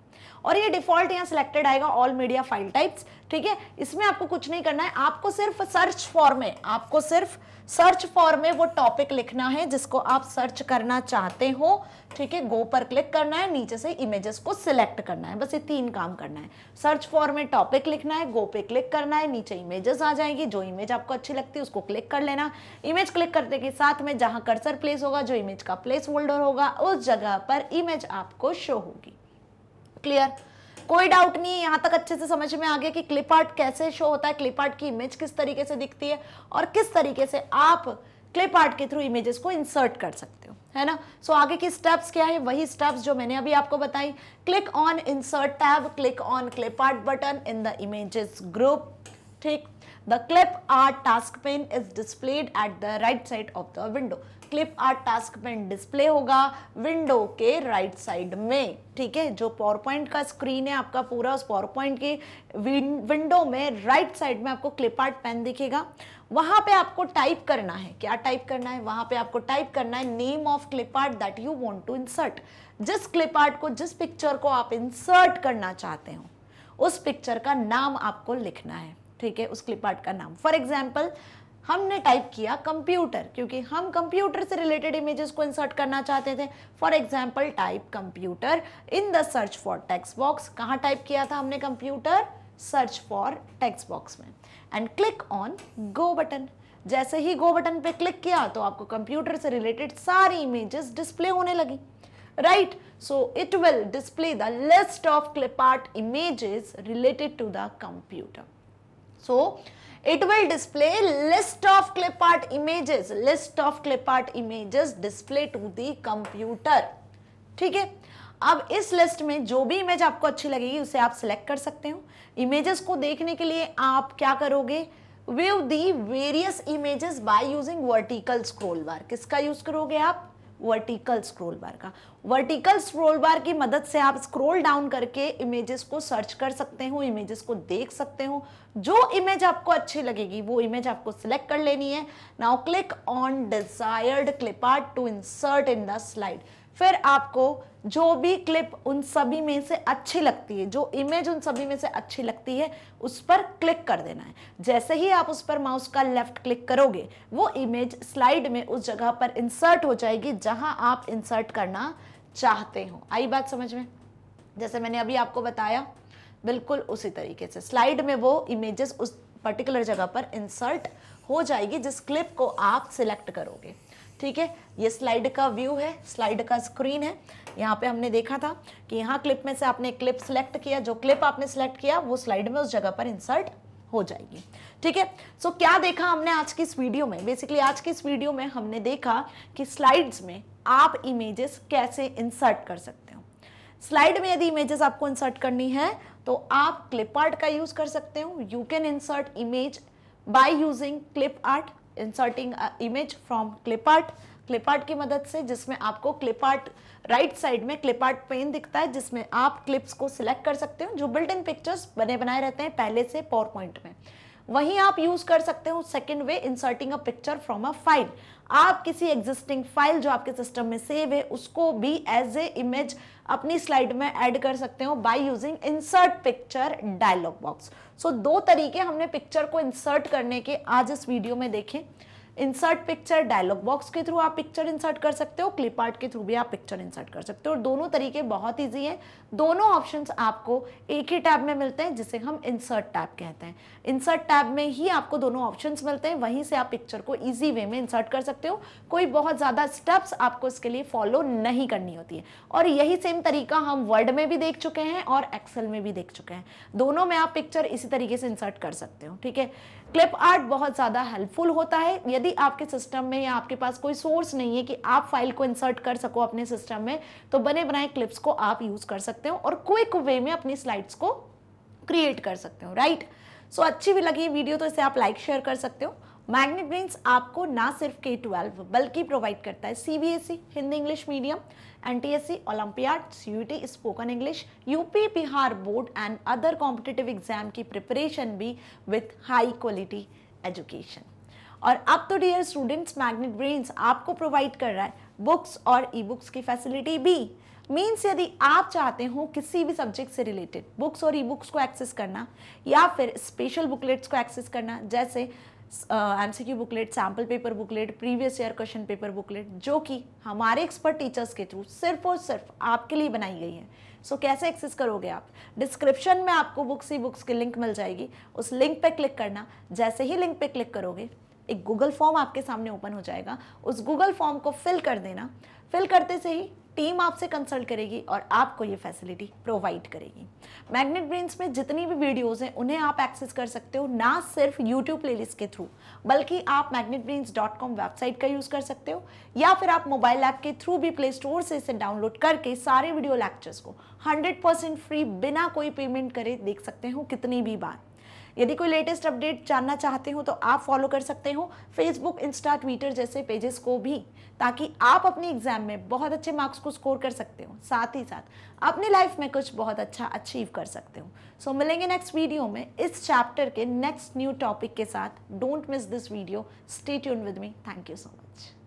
और ये डिफॉल्ट यहाँ सिलेक्टेड आएगा ऑल मीडिया फाइल टाइप्स ठीक है इसमें आपको कुछ नहीं करना है आपको सिर्फ सर्च फॉर में आपको सिर्फ सर्च फॉर में वो टॉपिक लिखना है जिसको आप सर्च करना चाहते हो ठीक है गो पर क्लिक करना है नीचे से इमेजेस को सिलेक्ट करना है बस ये तीन काम करना है सर्च फॉर में टॉपिक टॉपिक लिखना है गो पे क्लिक करना है नीचे इमेजेस आ जाएंगी जो इमेज आपको अच्छी लगती है उसको क्लिक कर लेना इमेज क्लिक करने के साथ में जहां कर्सर प्लेस होगा जो इमेज का प्लेस होल्डर होगा उस जगह पर इमेज आपको शो होगी क्लियर कोई डाउट नहीं है यहाँ तक अच्छे से समझ में आ गया कि क्लिप आर्ट कैसे शो होता है क्लिप आर्ट की इमेज किस तरीके से दिखती है और किस तरीके से आप क्लिप आर्ट के थ्रू इमेजेस को इंसर्ट कर सकते हो है ना सो so, आगे की स्टेप्स क्या है वही स्टेप्स जो मैंने अभी आपको बताई click on insert tab click on clip art button in the images group ठीक the clip art task pane is displayed at the right side of the window clip art task में display होगा window के right side में ठीक है जो power point का screen है आपका पूरा उस पावर पॉइंट के विंडो में राइट साइड में आपको क्लिप आर्ट पेन दिखेगा वहां पे आपको टाइप करना है क्या टाइप करना है वहां पे आपको टाइप करना है name of clip art that you want to insert जिस क्लिप आर्ट को जिस पिक्चर को आप इंसर्ट करना चाहते हो उस पिक्चर का नाम आपको लिखना है ठीक है उस क्लिप आर्ट का नाम फॉर एग्जाम्पल हमने टाइप किया कंप्यूटर क्योंकि हम कंप्यूटर से रिलेटेड इमेजेस को इंसर्ट करना चाहते थे for example type computer in the search for text box कहाँ टाइप किया था हमने computer search for text box में and click on go button जैसे ही गो बटन पे क्लिक किया तो आपको कंप्यूटर से रिलेटेड सारी इमेजेस डिस्प्ले होने लगी right right so it will display the list of clipart images related to the computer so it will display list of clip art images list of clip art images display to the computer ठीक है अब इस list में जो भी image आपको अच्छी लगेगी उसे आप सिलेक्ट कर सकते हो इमेजेस को देखने के लिए आप क्या करोगे view the various images by using vertical scroll bar किसका यूज करोगे आप वर्टिकल स्क्रोल बार का वर्टिकल स्क्रोल बार की मदद से आप स्क्रोल डाउन करके इमेजेस को सर्च कर सकते हो इमेजेस को देख सकते हो जो इमेज आपको अच्छी लगेगी वो इमेज आपको सिलेक्ट कर लेनी है now click on desired clip art to insert in the slide फिर आपको जो भी क्लिप उन सभी में से अच्छी लगती है जो इमेज उन सभी में से अच्छी लगती है उस पर क्लिक कर देना है जैसे ही आप उस पर माउस का लेफ्ट क्लिक करोगे वो इमेज स्लाइड में उस जगह पर इंसर्ट हो जाएगी जहां आप इंसर्ट करना चाहते हो आई बात समझ में जैसे मैंने अभी आपको बताया बिल्कुल उसी तरीके से स्लाइड में वो इमेजेस उस पर्टिकुलर जगह पर इंसर्ट हो जाएगी जिस क्लिप को आप सिलेक्ट करोगे ठीक है ये स्लाइड का व्यू है स्लाइड का स्क्रीन है यहाँ पे हमने देखा था कि यहाँ क्लिप में से आपने क्लिप सेलेक्ट किया जो क्लिप आपने सेलेक्ट किया वो स्लाइड में उस जगह पर इंसर्ट हो जाएगी ठीक है सो क्या देखा हमने आज की इस वीडियो में बेसिकली आज की इस वीडियो में हमने देखा कि स्लाइड्स में आप इमेजेस कैसे इंसर्ट कर सकते हो स्लाइड में यदि इमेजेस आपको इंसर्ट करनी है तो आप क्लिप आर्ट का यूज़ कर सकते हो you can insert image by using clip art inserting image from clip art clip art की मदद से जिसमें आपको क्लिप आर्ट राइट साइड में क्लिप आर्ट पेन दिखता है जिसमें आप क्लिप्स को सिलेक्ट कर सकते हो जो बिल्ट इन पिक्चर्स बने बनाए रहते हैं पहले से पावर पॉइंट में वहीं आप यूज कर सकते हो second way inserting a picture from a file आप किसी एग्जिस्टिंग फाइल जो आपके सिस्टम में सेव है उसको भी एज ए इमेज अपनी स्लाइड में ऐड कर सकते हो by using insert picture dialog box so दो तरीके हमने पिक्चर को इंसर्ट करने के आज इस वीडियो में देखे इंसर्ट पिक्चर डायलॉग बॉक्स के थ्रू आप पिक्चर इंसर्ट कर सकते हो क्लिप आर्ट के थ्रू भी आप पिक्चर इंसर्ट कर सकते हो और दोनों तरीके बहुत ईजी हैं दोनों ऑप्शन आपको एक ही टैब में मिलते हैं जिसे हम इंसर्ट टैब कहते हैं इंसर्ट टैब में ही आपको दोनों ऑप्शंस मिलते हैं वहीं से आप पिक्चर को ईजी वे में इंसर्ट कर सकते हो कोई बहुत ज़्यादा स्टेप्स आपको इसके लिए फॉलो नहीं करनी होती है और यही सेम तरीका हम वर्ड में भी देख चुके हैं और एक्सेल में भी देख चुके हैं दोनों में आप पिक्चर इसी तरीके से इंसर्ट कर सकते हो ठीक है क्लिप आर्ट बहुत ज़्यादा हेल्पफुल होता है यदि आपके सिस्टम में या आपके पास कोई सोर्स नहीं है कि आप फाइल को इंसर्ट कर सको अपने सिस्टम में तो बने बनाए क्लिप्स को आप यूज़ कर सकते हो और क्विक वे में अपनी स्लाइड्स को क्रिएट कर सकते हो राइट सो अच्छी भी लगी वीडियो तो इसे आप लाइक शेयर कर सकते हो मैग्नेट ब्रेन्स आपको ना सिर्फ के ट्वेल्व बल्कि प्रोवाइड करता है C e, Hindi English medium NTSC, Olympiad, CUT, spoken English UP Bihar board and other competitive exam की प्रिपरेशन भी विथ हाई क्वालिटी एजुकेशन और अब तो डियर स्टूडेंट्स मैग्नेट ब्रेन्स आपको प्रोवाइड कर रहा है बुक्स और ई बुक्स की फैसिलिटी भी मीन्स यदि आप चाहते हो किसी भी सब्जेक्ट से रिलेटेड बुक्स और ई बुक्स को एक्सेस करना या फिर स्पेशल बुकलेट्स को एक्सेस करना जैसे M C Q booklet sample paper booklet previous year question paper booklet जो कि हमारे एक्सपर्ट टीचर्स के थ्रू सिर्फ और सिर्फ आपके लिए बनाई गई है सो so, कैसे एक्सेस करोगे आप डिस्क्रिप्शन में आपको बुक्स ही बुक्स की लिंक मिल जाएगी उस लिंक पर क्लिक करना जैसे ही लिंक पर क्लिक करोगे एक गूगल फॉर्म आपके सामने ओपन हो जाएगा उस गूगल फॉर्म को फिल कर देना फिल करते से ही टीम आपसे कंसल्ट करेगी और आपको ये फैसिलिटी प्रोवाइड करेगी मैग्नेट ब्रेन्स में जितनी भी वीडियोस हैं उन्हें आप एक्सेस कर सकते हो ना सिर्फ यूट्यूब प्लेलिस्ट के थ्रू बल्कि आप कॉम वेबसाइट का यूज़ कर सकते हो या फिर आप मोबाइल ऐप के थ्रू भी प्ले स्टोर से इसे डाउनलोड करके सारे वीडियो लेक्चर्स को हंड्रेड फ्री बिना कोई पेमेंट करे देख सकते हो कितनी भी बार यदि कोई लेटेस्ट अपडेट जानना चाहते हो तो आप फॉलो कर सकते हो फेसबुक इंस्टा ट्विटर जैसे पेजेस को भी ताकि आप अपने एग्जाम में बहुत अच्छे मार्क्स को स्कोर कर सकते हो साथ ही साथ अपनी लाइफ में कुछ बहुत अच्छा अचीव कर सकते हो सो so, मिलेंगे नेक्स्ट वीडियो में इस चैप्टर के नेक्स्ट न्यू टॉपिक के साथ don't miss this video stay tuned with me thank you so much